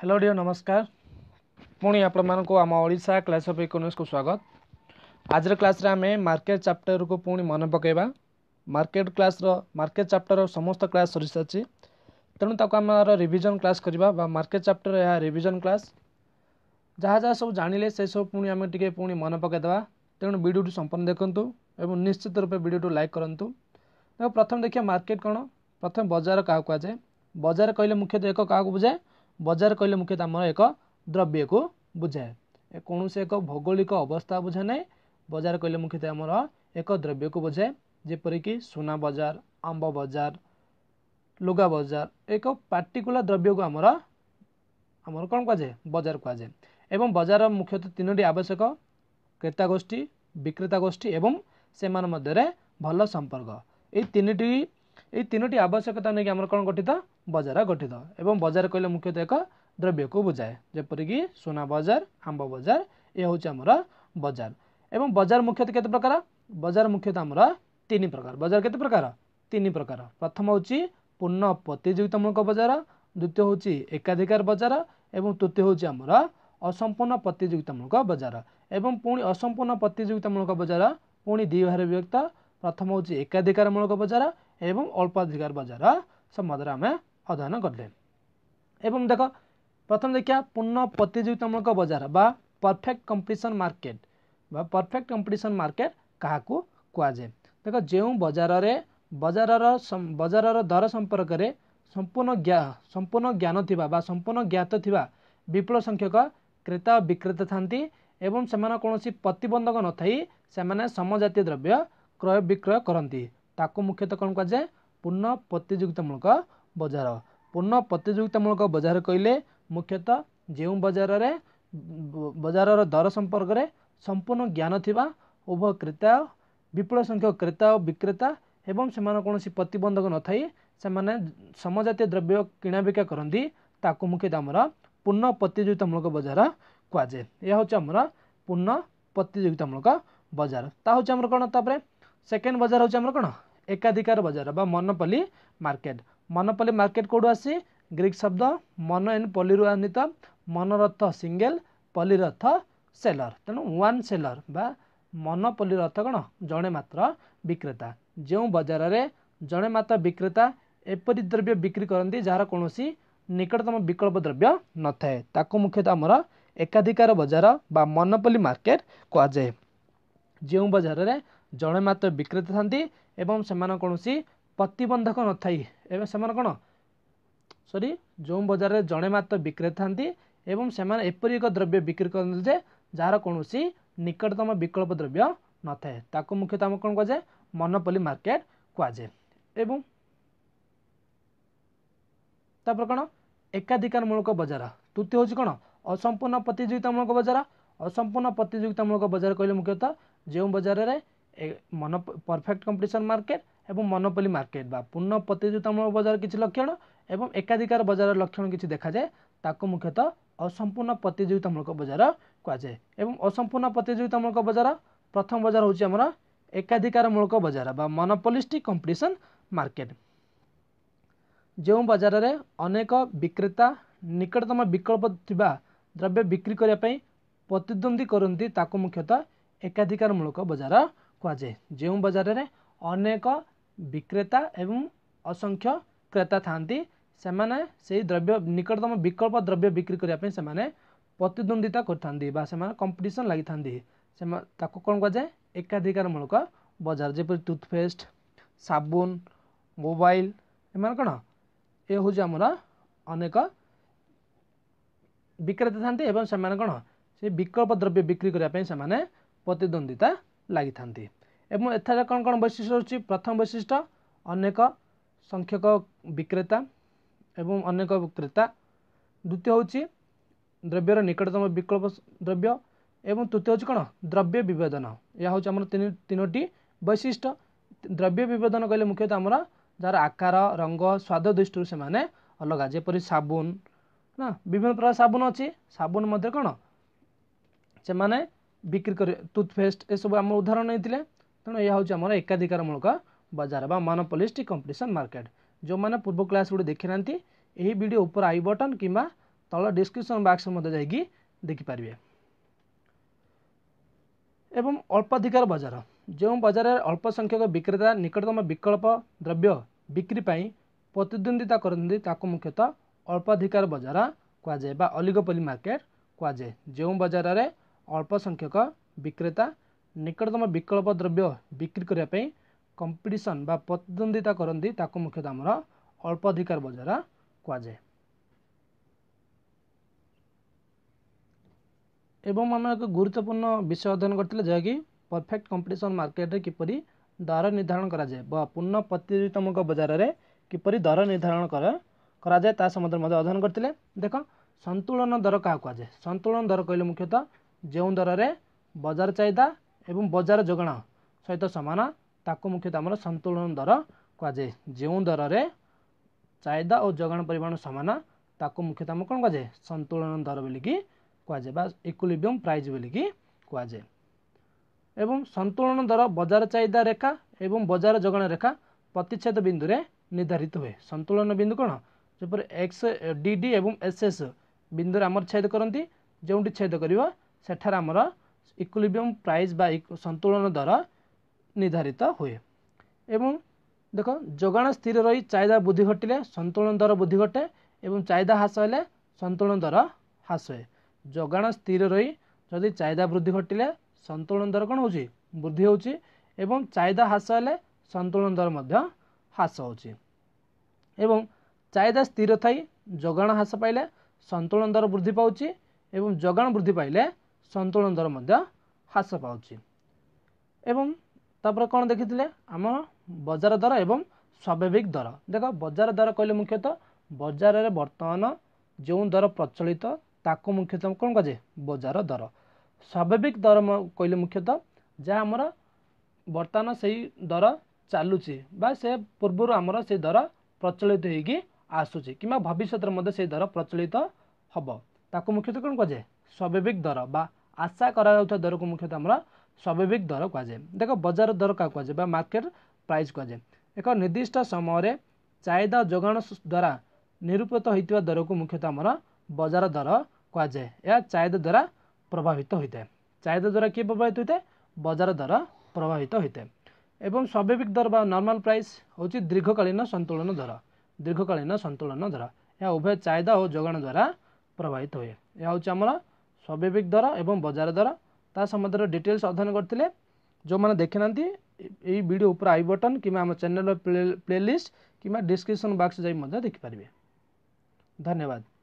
hello deo ନମସ୍କାର ପୁଣି ଆପଣମାନଙ୍କୁ ଆମ ଓଡ଼ିଶା କ୍ଲାସ୍ ଅଫ୍ ଇକୋନୋମିକ୍ସକୁ ସ୍ୱାଗତ ଆଜିର କ୍ଲାସ୍ରେ ଆମେ ମାର୍କେଟ ଚାପ୍ଟରକୁ ପୁଣି ମନେ ପକାଇବା ମାର୍କେଟ କ୍ଲାସ୍ର ମାର୍କେଟ ଚାପ୍ଟର ସମସ୍ତ କ୍ଲାସ୍ ସରିସାରିଛି ତେଣୁ ତାକୁ ଆମର ରିଭିଜନ୍ କ୍ଲାସ୍ କରିବା ବା ମାର୍କେଟ ଚାପ୍ଟର ଏହା ରିଭିଜନ୍ କ୍ଲାସ୍ ଯାହା ଯାହା ସବୁ ଜାଣିଲେ ସେସବୁ ପୁଣି ଆମେ ଟିକିଏ ପୁଣି ମନେ ପକାଇଦେବା ତେଣୁ ଭିଡ଼ିଓଟି ସମ୍ପୂର୍ଣ୍ଣ ଦେଖନ୍ତୁ ଏବଂ ନିଶ୍ଚିତ ରୂପେ ଭିଡ଼ିଓଟି ଲାଇକ୍ କରନ୍ତୁ ଏବଂ ପ୍ରଥମେ ଦେଖିବା ମାର୍କେଟ କ'ଣ ପ୍ରଥମେ ବଜାର କାହାକୁ କୁହାଯାଏ ବଜାର କହିଲେ ମୁଖ୍ୟତଃ ଏକ କାହାକୁ ବୁଝାଏ ବଜାର କହିଲେ ମୁଖ୍ୟତଃ ଆମର ଏକ ଦ୍ରବ୍ୟକୁ ବୁଝାଏ କୌଣସି ଏକ ଭୌଗୋଳିକ ଅବସ୍ଥା ବୁଝାଏ ନାହିଁ ବଜାର କହିଲେ ମୁଖ୍ୟତଃ ଆମର ଏକ ଦ୍ରବ୍ୟକୁ ବୁଝାଏ ଯେପରିକି ସୁନା ବଜାର ଆମ୍ବ ବଜାର ଲୁଗା ବଜାର ଏକ ପାର୍ଟିକୁଲାର ଦ୍ରବ୍ୟକୁ ଆମର ଆମର କ'ଣ କୁହାଯାଏ ବଜାର କୁହାଯାଏ ଏବଂ ବଜାର ମୁଖ୍ୟତଃ ତିନୋଟି ଆବଶ୍ୟକ କ୍ରେତା ଗୋଷ୍ଠୀ ବିକ୍ରେତା ଗୋଷ୍ଠୀ ଏବଂ ସେମାନଙ୍କ ମଧ୍ୟରେ ଭଲ ସମ୍ପର୍କ ଏଇ ତିନିଟି ଏଇ ତିନୋଟି ଆବଶ୍ୟକତା ନେଇକି ଆମର କ'ଣ ଗଠିତ बजार गठित एवं बजार कह मुख्यतः एक द्रव्य को बुझाए जपर कि सुना बजार आंब बजार ये हूँ आम बजार एवं बजार मुख्यतः कत प्रकार बजार मुख्यतः आम तीन प्रकार बजार कत प्रकार तीन प्रकार प्रथम हूँ पूर्ण प्रतिजोगितामूलक बजार द्वितीय हूँ एकाधिकार बजार एवं तृतीय हूँ आम असंपूर्ण प्रतिजोगितामूलक बजार एवं पुणी असंपूर्ण प्रतिजोगितामूलक बजार पुणी दि भाग विभक्त प्रथम हूँ एकाधिकारमूलक बजार एवं अल्पाधिकार बजार समाधान आम ଅଧ୍ୟୟନ କରିଲେ ଏବଂ ଦେଖ ପ୍ରଥମେ ଦେଖିବା ପୂର୍ଣ୍ଣ ପ୍ରତିଯୋଗିତାମୂଳକ ବଜାର ବା ପରଫେକ୍ଟ କମ୍ପିଟିସନ୍ ମାର୍କେଟ ବା ପରଫେକ୍ଟ କମ୍ପିଟିସନ୍ ମାର୍କେଟ କାହାକୁ କୁହାଯାଏ ଦେଖ ଯେଉଁ ବଜାରରେ ବଜାରର ବଜାରର ଦର ସମ୍ପର୍କରେ ସମ୍ପୂର୍ଣ୍ଣ ସମ୍ପୂର୍ଣ୍ଣ ଜ୍ଞାନ ଥିବା ବା ସମ୍ପୂର୍ଣ୍ଣ ଜ୍ଞାତ ଥିବା ବିପୁଳ ସଂଖ୍ୟକ କ୍ରେତା ଓ ବିକ୍ରେତା ଥାନ୍ତି ଏବଂ ସେମାନେ କୌଣସି ପ୍ରତିବନ୍ଧକ ନଥାଇ ସେମାନେ ସମଜାତୀୟ ଦ୍ରବ୍ୟ କ୍ରୟ ବିକ୍ରୟ କରନ୍ତି ତାକୁ ମୁଖ୍ୟତଃ କ'ଣ କୁହାଯାଏ ପୂର୍ଣ୍ଣ ପ୍ରତିଯୋଗିତାମୂଳକ ବଜାର ପୂର୍ଣ୍ଣ ପ୍ରତିଯୋଗିତାମୂଳକ ବଜାର କହିଲେ ମୁଖ୍ୟତଃ ଯେଉଁ ବଜାରରେ ବଜାରର ଦର ସମ୍ପର୍କରେ ସମ୍ପୂର୍ଣ୍ଣ ଜ୍ଞାନ ଥିବା ଉଭୟ କ୍ରେତା ବିପୁଳ ସଂଖ୍ୟକ କ୍ରେତା ଓ ବିକ୍ରେତା ଏବଂ ସେମାନେ କୌଣସି ପ୍ରତିବନ୍ଧକ ନଥାଇ ସେମାନେ ସମଜାତୀୟ ଦ୍ରବ୍ୟ କିଣାବିକା କରନ୍ତି ତାକୁ ମୁଖ୍ୟତଃ ଆମର ପୂର୍ଣ୍ଣ ପ୍ରତିଯୋଗିତାମୂଳକ ବଜାର କୁହାଯାଏ ଏହା ହେଉଛି ଆମର ପୂର୍ଣ୍ଣ ପ୍ରତିଯୋଗିତାମୂଳକ ବଜାର ତାହା ହେଉଛି ଆମର କ'ଣ ତାପରେ ସେକେଣ୍ଡ ବଜାର ହେଉଛି ଆମର କ'ଣ ଏକାଧିକାର ବଜାର ବା ମନପଲି ମାର୍କେଟ ମନପଲି ମାର୍କେଟ କେଉଁଠୁ ଆସି ଗ୍ରୀକ୍ ଶବ୍ଦ ମନ ଏନ୍ ପଲିରୁ ଆନିତ ମନରଥ ସିଙ୍ଗେଲ ପଲିରଥ ସେଲର ତେଣୁ ୱାନ୍ ସେଲର ବା ମନପଲି ରଥ କ'ଣ ଜଣେ ମାତ୍ର ବିକ୍ରେତା ଯେଉଁ ବଜାରରେ ଜଣେ ମାତ୍ର ବିକ୍ରେତା ଏପରି ଦ୍ରବ୍ୟ ବିକ୍ରି କରନ୍ତି ଯାହାର କୌଣସି ନିକଟତମ ବିକଳ୍ପ ଦ୍ରବ୍ୟ ନଥାଏ ତାକୁ ମୁଖ୍ୟତଃ ଆମର ଏକାଧିକାର ବଜାର ବା ମନପଲି ମାର୍କେଟ କୁହାଯାଏ ଯେଉଁ ବଜାରରେ ଜଣେ ମାତ୍ର ବିକ୍ରେତା ଥାନ୍ତି ଏବଂ ସେମାନେ କୌଣସି ପ୍ରତିବନ୍ଧକ ନଥାଇ ଏବେ ସେମାନେ କ'ଣ ସରି ଯେଉଁ ବଜାରରେ ଜଣେ ମାତ୍ର ବିକ୍ରେତା ଥାନ୍ତି ଏବଂ ସେମାନେ ଏପରି ଏକ ଦ୍ରବ୍ୟ ବିକ୍ରି କରନ୍ତି ଯେ ଯାହାର କୌଣସି ନିକଟତମ ବିକଳ୍ପ ଦ୍ରବ୍ୟ ନଥାଏ ତାକୁ ମୁଖ୍ୟତଃ ଆମେ କ'ଣ କୁହାଯାଏ ମନୋପଲି ମାର୍କେଟ କୁହାଯାଏ ଏବଂ ତାପରେ କ'ଣ ଏକାଧିକାରମୂଳକ ବଜାର ତୃତୀୟ ହେଉଛି କ'ଣ ଅସମ୍ପୂର୍ଣ୍ଣ ପ୍ରତିଯୋଗିତାମୂଳକ ବଜାର ଅସମ୍ପୂର୍ଣ୍ଣ ପ୍ରତିଯୋଗିତାମୂଳକ ବଜାର କହିଲେ ମୁଖ୍ୟତଃ ଯେଉଁ ବଜାରରେ ମନ ପରଫେକ୍ଟ କମ୍ପିଟିସନ୍ ମାର୍କେଟ ଏବଂ ମନୋପଲି ମାର୍କେଟ ବା ପୂର୍ଣ୍ଣ ପ୍ରତିଯୋଗିତାମୂଳକ ବଜାର କିଛି ଲକ୍ଷଣ ଏବଂ ଏକାଧିକାର ବଜାର ଲକ୍ଷଣ କିଛି ଦେଖାଯାଏ ତାକୁ ମୁଖ୍ୟତଃ ଅସମ୍ପୂର୍ଣ୍ଣ ପ୍ରତିଯୋଗିତାମୂଳକ ବଜାର କୁହାଯାଏ ଏବଂ ଅସମ୍ପୂର୍ଣ୍ଣ ପ୍ରତିଯୋଗିତାମୂଳକ ବଜାର ପ୍ରଥମ ବଜାର ହେଉଛି ଆମର ଏକାଧିକାରମୂଳକ ବଜାର ବା ମନୋପଲିଷ୍ଟିକ କମ୍ପିଟିସନ୍ ମାର୍କେଟ ଯେଉଁ ବଜାରରେ ଅନେକ ବିକ୍ରେତା ନିକଟତମ ବିକଳ୍ପ ଥିବା ଦ୍ରବ୍ୟ ବିକ୍ରି କରିବା ପାଇଁ ପ୍ରତିଦ୍ୱନ୍ଦ୍ୱୀ କରନ୍ତି ତାକୁ ମୁଖ୍ୟତଃ ଏକାଧିକାରମୂଳକ ବଜାର କୁହାଯାଏ ଯେଉଁ ବଜାରରେ ଅନେକ ବିକ୍ରେତା ଏବଂ ଅସଂଖ୍ୟ କ୍ରେତା ଥାଆନ୍ତି ସେମାନେ ସେଇ ଦ୍ରବ୍ୟ ନିକଟତମ ବିକଳ୍ପ ଦ୍ରବ୍ୟ ବିକ୍ରି କରିବା ପାଇଁ ସେମାନେ ପ୍ରତିଦ୍ୱନ୍ଦ୍ୱିତା କରିଥାନ୍ତି ବା ସେମାନେ କମ୍ପିଟିସନ୍ ଲାଗିଥାନ୍ତି ସେମାନେ ତାକୁ କ'ଣ କୁହାଯାଏ ଏକାଧିକାରମୂଳକ ବଜାର ଯେପରି ଟୁଥପେଷ୍ଟ ସାବୁନ ମୋବାଇଲ ଏମାନେ କ'ଣ ଏ ହେଉଛି ଆମର ଅନେକ ବିକ୍ରେତା ଥାନ୍ତି ଏବଂ ସେମାନେ କ'ଣ ସେ ବିକଳ୍ପ ଦ୍ରବ୍ୟ ବିକ୍ରି କରିବା ପାଇଁ ସେମାନେ ପ୍ରତିଦ୍ୱନ୍ଦ୍ୱିତା ଲାଗିଥାନ୍ତି ଏବଂ ଏଠାରେ କ'ଣ କ'ଣ ବୈଶିଷ୍ଟ୍ୟ ରହୁଛି ପ୍ରଥମ ବୈଶିଷ୍ଟ୍ୟ ଅନେକ ସଂଖ୍ୟକ ବିକ୍ରେତା ଏବଂ ଅନେକ ବିକ୍ରେତା ଦ୍ୱିତୀୟ ହେଉଛି ଦ୍ରବ୍ୟର ନିକଟତମ ବିକଳ୍ପ ଦ୍ରବ୍ୟ ଏବଂ ତୃତୀୟ ହେଉଛି କ'ଣ ଦ୍ରବ୍ୟ ବିବେଦନ ଏହା ହେଉଛି ଆମର ତିନି ତିନୋଟି ବୈଶିଷ୍ଟ୍ୟ ଦ୍ରବ୍ୟ ବିବେଦନ କହିଲେ ମୁଖ୍ୟତଃ ଆମର ଯାହାର ଆକାର ରଙ୍ଗ ସ୍ୱାଦ ଦୃଷ୍ଟିରୁ ସେମାନେ ଅଲଗା ଯେପରି ସାବୁନ ନା ବିଭିନ୍ନ ପ୍ରକାର ସାବୁନ ଅଛି ସାବୁନ ମଧ୍ୟ କ'ଣ ସେମାନେ ବିକ୍ରି କରିବେ ଟୁଥପେଷ୍ଟ ଏସବୁ ଆମ ଉଦାହରଣ ନେଇଥିଲେ ତେଣୁ ଏହା ହେଉଛି ଆମର ଏକାଧିକାର ମୂଳକ ବଜାର ବା ମନୋପଲିଷ୍ଟିକ କମ୍ପିଟିସନ୍ ମାର୍କେଟ ଯେଉଁମାନେ ପୂର୍ବ କ୍ଲାସ୍ ଗୁଡ଼ିକ ଦେଖିନାହାନ୍ତି ଏହି ଭିଡ଼ିଓ ଉପରେ ଆଇ ବଟନ୍ କିମ୍ବା ତଳ ଡିସ୍କ୍ରିପସନ୍ ବକ୍ସରେ ମଧ୍ୟ ଯାଇକି ଦେଖିପାରିବେ ଏବଂ ଅଳ୍ପାଧିକାର ବଜାର ଯେଉଁ ବଜାରରେ ଅଳ୍ପ ସଂଖ୍ୟକ ବିକ୍ରେତା ନିକଟତମ ବିକଳ୍ପ ଦ୍ରବ୍ୟ ବିକ୍ରି ପାଇଁ ପ୍ରତିଦ୍ୱନ୍ଦ୍ୱିତା କରନ୍ତି ତାକୁ ମୁଖ୍ୟତଃ ଅଳ୍ପାଧିକାର ବଜାର କୁହାଯାଏ ବା ଅଲିଗୋପଲି ମାର୍କେଟ କୁହାଯାଏ ଯେଉଁ ବଜାରରେ ଅଳ୍ପ ସଂଖ୍ୟକ ବିକ୍ରେତା ନିକଟତମ ବିକଳ୍ପ ଦ୍ରବ୍ୟ ବିକ୍ରି କରିବା ପାଇଁ କମ୍ପିଟିସନ୍ ବା ପ୍ରତିଦ୍ୱନ୍ଦ୍ୱିତା କରନ୍ତି ତାକୁ ମୁଖ୍ୟତଃ ଆମର ଅଳ୍ପ ଅଧିକାର ବଜାର କୁହାଯାଏ ଏବଂ ଆମେ ଏକ ଗୁରୁତ୍ୱପୂର୍ଣ୍ଣ ବିଷୟ ଅଧ୍ୟୟନ କରିଥିଲେ ଯାହାକି ପରଫେକ୍ଟ କମ୍ପିଟିସନ୍ ମାର୍କେଟରେ କିପରି ଦର ନିର୍ଦ୍ଧାରଣ କରାଯାଏ ବା ପୂର୍ଣ୍ଣ ପ୍ରତିଯୋଗିତାମକ ବଜାରରେ କିପରି ଦର ନିର୍ଦ୍ଧାରଣ କରାଯାଏ ତା ସମ୍ବନ୍ଧରେ ମଧ୍ୟ ଅଧ୍ୟୟନ କରିଥିଲେ ଦେଖ ସନ୍ତୁଳନ ଦର କାହାକୁ କୁହାଯାଏ ସନ୍ତୁଳନ ଦର କହିଲେ ମୁଖ୍ୟତଃ ଯେଉଁ ଦରରେ ବଜାର ଚାହିଦା ଏବଂ ବଜାର ଯୋଗାଣ ସହିତ ସମାନ ତାକୁ ମୁଖ୍ୟତଃ ଆମର ସନ୍ତୁଳନ ଦର କୁହାଯାଏ ଯେଉଁ ଦରରେ ଚାହିଦା ଓ ଯୋଗାଣ ପରିମାଣ ସମାନ ତାକୁ ମୁଖ୍ୟତଃ ଆମର କ'ଣ କୁହାଯାଏ ସନ୍ତୁଳନ ଦର ବୋଲିକି କୁହାଯାଏ ବା ଇକ୍ୱିଲିବିୟମ୍ ପ୍ରାଇଜ୍ ବୋଲିକି କୁହାଯାଏ ଏବଂ ସନ୍ତୁଳନ ଦର ବଜାର ଚାହିଦା ରେଖା ଏବଂ ବଜାର ଯୋଗାଣ ରେଖା ପ୍ରତିଚ୍ଛେଦ ବିନ୍ଦୁରେ ନିର୍ଦ୍ଧାରିତ ହୁଏ ସନ୍ତୁଳନ ବିନ୍ଦୁ କ'ଣ ଯେପରି ଏକ୍ସ ଡି ଡି ଏବଂ ଏସ୍ ଏସ୍ ବିନ୍ଦୁରେ ଆମର ଛେଦ କରନ୍ତି ଯେଉଁଠି ଛେଦ କରିବ ସେଠାରେ ଆମର ଇକ୍ୱିଲିବିୟମ୍ ପ୍ରାଇସ୍ ବା ସନ୍ତୁଳନ ଦର ନିର୍ଦ୍ଧାରିତ ହୁଏ ଏବଂ ଦେଖ ଯୋଗାଣ ସ୍ଥିର ରହି ଚାହିଦା ବୃଦ୍ଧି ଘଟିଲେ ସନ୍ତୁଳନ ଦର ବୃଦ୍ଧି ଘଟେ ଏବଂ ଚାହିଦା ହ୍ରାସ ହେଲେ ସନ୍ତୁଳନ ଦର ହ୍ରାସ ହୁଏ ଯୋଗାଣ ସ୍ଥିର ରହି ଯଦି ଚାହିଦା ବୃଦ୍ଧି ଘଟିଲେ ସନ୍ତୁଳନ ଦର କ'ଣ ହେଉଛି ବୃଦ୍ଧି ହେଉଛି ଏବଂ ଚାହିଦା ହ୍ରାସ ହେଲେ ସନ୍ତୁଳନ ଦର ମଧ୍ୟ ହ୍ରାସ ହେଉଛି ଏବଂ ଚାହିଦା ସ୍ଥିର ଥାଇ ଯୋଗାଣ ହ୍ରାସ ପାଇଲେ ସନ୍ତୁଳନ ଦର ବୃଦ୍ଧି ପାଉଛି ଏବଂ ଯୋଗାଣ ବୃଦ୍ଧି ପାଇଲେ ସନ୍ତୁଳନ ଦର ମଧ୍ୟ ହ୍ରାସ ପାଉଛି ଏବଂ ତାପରେ କ'ଣ ଦେଖିଥିଲେ ଆମ ବଜାର ଦର ଏବଂ ସ୍ୱାଭାବିକ ଦର ଦେଖ ବଜାର ଦର କହିଲେ ମୁଖ୍ୟତଃ ବଜାରରେ ବର୍ତ୍ତମାନ ଯେଉଁ ଦର ପ୍ରଚଳିତ ତାକୁ ମୁଖ୍ୟତଃ କ'ଣ କୁହାଯାଏ ବଜାର ଦର ସ୍ୱାଭାବିକ ଦର କହିଲେ ମୁଖ୍ୟତଃ ଯାହା ଆମର ବର୍ତ୍ତମାନ ସେଇ ଦର ଚାଲୁଛି ବା ସେ ପୂର୍ବରୁ ଆମର ସେ ଦର ପ୍ରଚଳିତ ହେଇକି ଆସୁଛି କିମ୍ବା ଭବିଷ୍ୟତରେ ମଧ୍ୟ ସେ ଦର ପ୍ରଚଳିତ ହେବ ତାକୁ ମୁଖ୍ୟତଃ କ'ଣ କୁହାଯାଏ ସ୍ୱାଭାବିକ ଦର ବା ଆଶା କରାଯାଉଥିବା ଦରକୁ ମୁଖ୍ୟତଃ ଆମର ସ୍ୱାଭାବିକ ଦର କୁହାଯାଏ ଦେଖ ବଜାର ଦର କାହାକୁ କୁହାଯାଏ ବା ମାର୍କେଟ ପ୍ରାଇସ୍ କୁହାଯାଏ ଏକ ନିର୍ଦ୍ଦିଷ୍ଟ ସମୟରେ ଚାହିଦା ଯୋଗାଣ ଦ୍ୱାରା ନିରୂପିତ ହୋଇଥିବା ଦରକୁ ମୁଖ୍ୟତଃ ଆମର ବଜାର ଦର କୁହାଯାଏ ଏହା ଚାହିଦା ଦ୍ୱାରା ପ୍ରଭାବିତ ହୋଇଥାଏ ଚାହିଦା ଦ୍ୱାରା କିଏ ପ୍ରଭାବିତ ହୋଇଥାଏ ବଜାର ଦର ପ୍ରଭାବିତ ହୋଇଥାଏ ଏବଂ ସ୍ୱାଭାବିକ ଦର ବା ନର୍ମାଲ ପ୍ରାଇସ୍ ହେଉଛି ଦୀର୍ଘକାଳୀନ ସନ୍ତୁଳନ ଦର ଦୀର୍ଘକାଳୀନ ସନ୍ତୁଳନ ଦର ଏହା ଉଭୟ ଚାହିଦା ଓ ଯୋଗାଣ ଦ୍ୱାରା ପ୍ରଭାବିତ ହୁଏ ଏହା ହେଉଛି ଆମର ସବିବେକ ଦର ଏବଂ ବଜାର ଦର ତା ସମ୍ବନ୍ଧରେ ଡିଟେଲ୍ସ ଅଧ୍ୟୟନ କରିଥିଲେ ଯେଉଁମାନେ ଦେଖିନାହାନ୍ତି ଏହି ଭିଡ଼ିଓ ଉପରେ ଆଇ ବଟନ୍ କିମ୍ବା ଆମ ଚ୍ୟାନେଲ୍ର ପ୍ଲେଲିଷ୍ଟ କିମ୍ବା ଡିସ୍କ୍ରିପସନ୍ ବକ୍ସ ଯାଇ ମଧ୍ୟ ଦେଖିପାରିବେ ଧନ୍ୟବାଦ